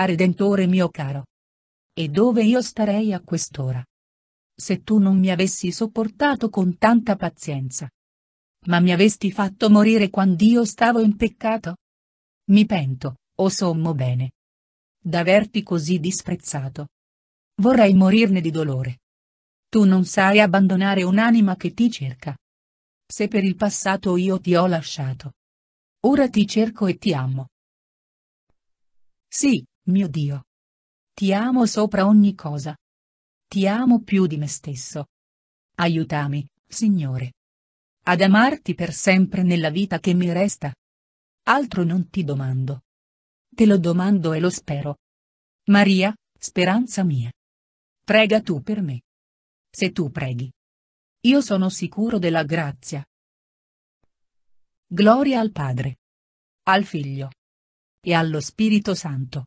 a Redentore mio caro. E dove io starei a quest'ora? Se tu non mi avessi sopportato con tanta pazienza. Ma mi avesti fatto morire quando io stavo in peccato? Mi pento, o sommo bene. D'averti così disprezzato. Vorrei morirne di dolore. Tu non sai abbandonare un'anima che ti cerca. Se per il passato io ti ho lasciato. Ora ti cerco e ti amo. Sì, mio Dio. Ti amo sopra ogni cosa. Ti amo più di me stesso. Aiutami, Signore. Ad amarti per sempre nella vita che mi resta. Altro non ti domando. Te lo domando e lo spero. Maria, speranza mia. Prega tu per me. Se tu preghi. Io sono sicuro della grazia. Gloria al Padre. Al Figlio. E allo Spirito Santo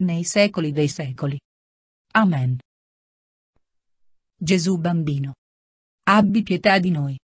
nei secoli dei secoli. Amen. Gesù bambino. Abbi pietà di noi.